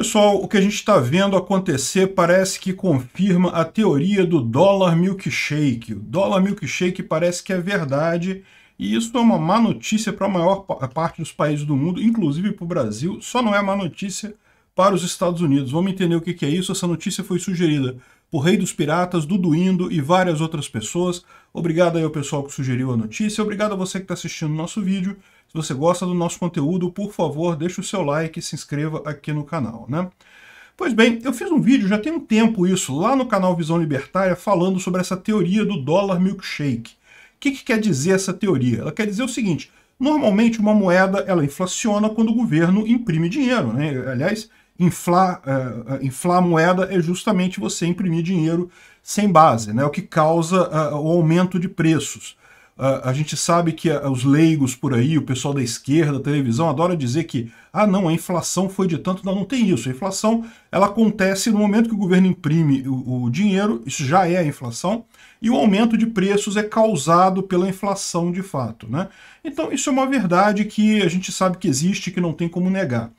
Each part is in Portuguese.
Pessoal, o que a gente está vendo acontecer parece que confirma a teoria do dólar milkshake. O dólar milkshake parece que é verdade e isso é uma má notícia para a maior parte dos países do mundo, inclusive para o Brasil, só não é má notícia para os Estados Unidos. Vamos entender o que é isso? Essa notícia foi sugerida o Rei dos Piratas, Duduindo e várias outras pessoas. Obrigado aí ao pessoal que sugeriu a notícia, obrigado a você que está assistindo o nosso vídeo. Se você gosta do nosso conteúdo, por favor, deixe o seu like e se inscreva aqui no canal, né? Pois bem, eu fiz um vídeo, já tem um tempo isso, lá no canal Visão Libertária, falando sobre essa teoria do dólar milkshake. O que, que quer dizer essa teoria? Ela quer dizer o seguinte, normalmente uma moeda ela inflaciona quando o governo imprime dinheiro, né? Aliás, inflar, uh, eh, eh, inflar a moeda é justamente você imprimir dinheiro sem base, né? o que causa uh, o aumento de preços. Uh, a gente sabe que os leigos por aí, o pessoal da esquerda, televisão, adora dizer que ah não, a inflação foi de tanto, não, não tem isso. A inflação ela acontece no momento que o governo imprime o, o dinheiro, isso já é a inflação, e o aumento de preços é causado pela inflação de fato. Né? Então isso é uma verdade que a gente sabe que existe, que não tem como negar.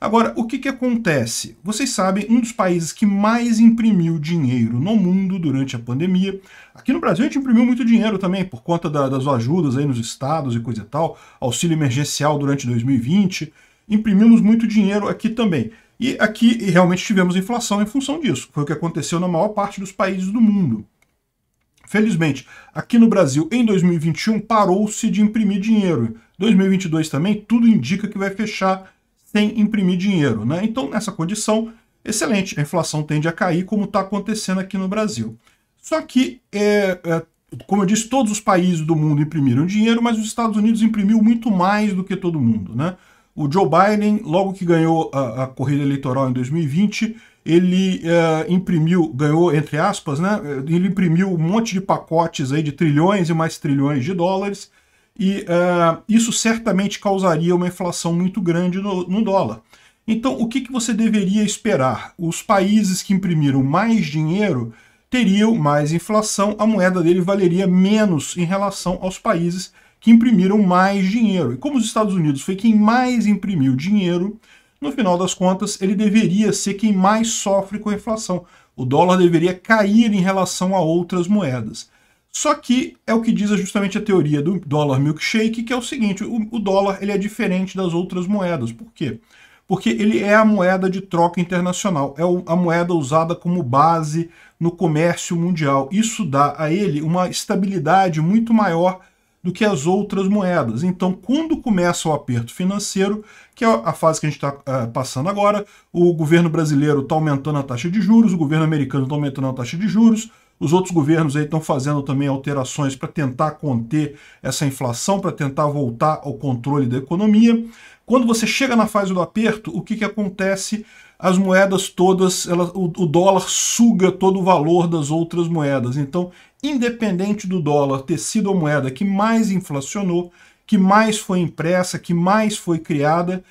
Agora, o que, que acontece? Vocês sabem, um dos países que mais imprimiu dinheiro no mundo durante a pandemia. Aqui no Brasil a gente imprimiu muito dinheiro também, por conta da, das ajudas aí nos estados e coisa e tal, auxílio emergencial durante 2020 imprimimos muito dinheiro aqui também. E aqui realmente tivemos inflação em função disso. Foi o que aconteceu na maior parte dos países do mundo. Felizmente, aqui no Brasil, em 2021, parou-se de imprimir dinheiro. 2022 também, tudo indica que vai fechar sem imprimir dinheiro. Né? Então, nessa condição, excelente. A inflação tende a cair, como está acontecendo aqui no Brasil. Só que, é, é, como eu disse, todos os países do mundo imprimiram dinheiro, mas os Estados Unidos imprimiu muito mais do que todo mundo. Né? O Joe Biden, logo que ganhou a, a corrida eleitoral em 2020, ele eh, imprimiu, ganhou entre aspas, né? Eh, ele imprimiu um monte de pacotes aí de trilhões e mais trilhões de dólares e eh, isso certamente causaria uma inflação muito grande no, no dólar. Então, o que, que você deveria esperar? Os países que imprimiram mais dinheiro teriam mais inflação, a moeda dele valeria menos em relação aos países que imprimiram mais dinheiro. E como os Estados Unidos foi quem mais imprimiu dinheiro, no final das contas, ele deveria ser quem mais sofre com a inflação. O dólar deveria cair em relação a outras moedas. Só que é o que diz justamente a teoria do dólar milkshake, que é o seguinte, o, dólar ele é diferente das outras moedas. Por quê? Porque ele é a moeda de troca internacional, é a moeda usada como base no comércio mundial. Isso dá a ele uma estabilidade muito maior do que as outras moedas. Então, quando começa o aperto financeiro, que é a fase que a gente está uh, é, passando agora, o governo brasileiro está aumentando a taxa de juros, o governo americano está aumentando a taxa de juros, os outros governos estão fazendo também alterações para tentar conter essa inflação, para tentar voltar ao controle da economia. Quando você chega na fase do aperto, o que, que acontece? As moedas todas, ela, o, o dólar suga todo o valor das outras moedas. Então, independente do dólar ter sido a moeda que mais inflacionou, que mais foi impressa, que mais foi criada,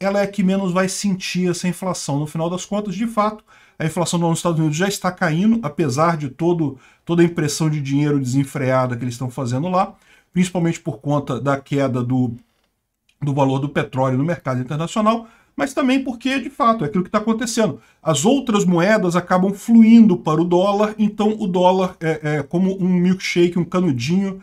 ela é a que menos vai sentir essa inflação. No final das contas, de fato, a inflação nos Estados Unidos já está caindo, apesar de todo, toda a impressão de dinheiro desenfreada que eles estão fazendo lá, principalmente por conta da queda do, do valor do petróleo no mercado internacional, mas também porque, de fato, é aquilo que está acontecendo. As outras moedas acabam fluindo para o dólar, então o dólar é, é como um milkshake, um canudinho,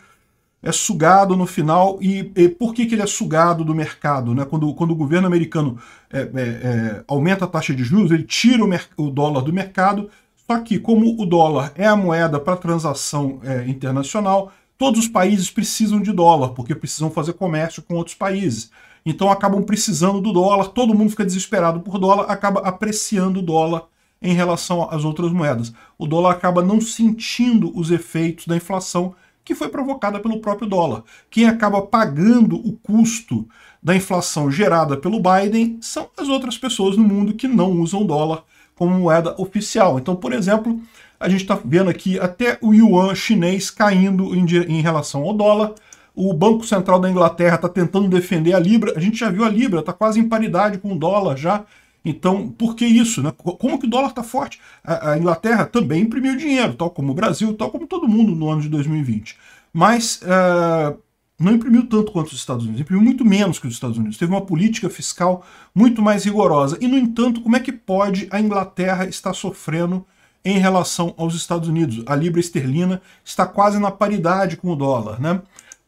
é sugado no final. E, e, por que, que ele é sugado do mercado? Né? Quando, quando o governo americano é, é, é aumenta a taxa de juros, ele tira o, o, dólar do mercado, só que como o dólar é a moeda para transação é, internacional, todos os países precisam de dólar, porque precisam fazer comércio com outros países então acabam precisando do dólar, todo mundo fica desesperado por dólar, acaba apreciando o dólar em relação às outras moedas. O dólar acaba não sentindo os efeitos da inflação que foi provocada pelo próprio dólar. Quem acaba pagando o custo da inflação gerada pelo Biden são as outras pessoas no mundo que não usam o dólar como moeda oficial. Então, por exemplo, a gente está vendo aqui até o yuan chinês caindo em, em relação ao dólar, o Banco Central da Inglaterra está tentando defender a Libra. A gente já viu a Libra, está quase em paridade com o dólar já. Então, por que isso? Né? Como que o dólar está forte? A, Inglaterra também imprimiu dinheiro, tal como o Brasil, tal como todo mundo no ano de 2020. Mas uh, não imprimiu tanto quanto os Estados Unidos, imprimiu muito menos que os Estados Unidos. Teve uma política fiscal muito mais rigorosa. E, no entanto, como é que pode a Inglaterra estar sofrendo em relação aos Estados Unidos? A libra esterlina está quase na paridade com o dólar. Né?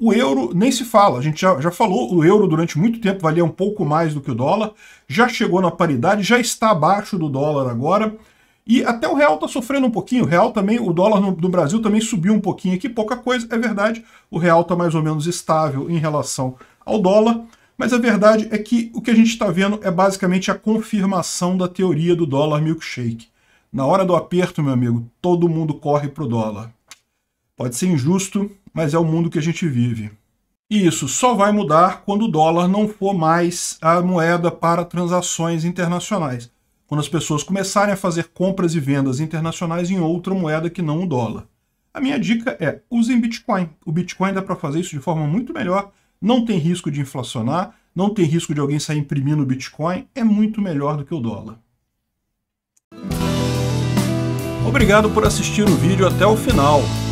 O euro nem se fala, a gente já, já falou, o euro durante muito tempo valia um pouco mais do que o dólar, já chegou na paridade, já está abaixo do dólar agora, e até o real está sofrendo um pouquinho, o real também, o dólar no, do Brasil também subiu um pouquinho aqui, pouca coisa, é verdade, o real está mais ou menos estável em relação ao dólar, mas a verdade é que o que a gente está vendo é basicamente a confirmação da teoria do dólar milkshake. Na hora do aperto, meu amigo, todo mundo corre para o dólar. Pode ser injusto, mas é o mundo que a gente vive. E isso só vai mudar quando o dólar não for mais a moeda para transações internacionais, quando as pessoas começarem a fazer compras e vendas internacionais em outra moeda que não o dólar. A minha dica é usem Bitcoin. O Bitcoin dá para fazer isso de forma muito melhor, não tem risco de inflacionar, não tem risco de alguém sair imprimindo Bitcoin, é muito melhor do que o dólar. Obrigado por assistir o vídeo até o final.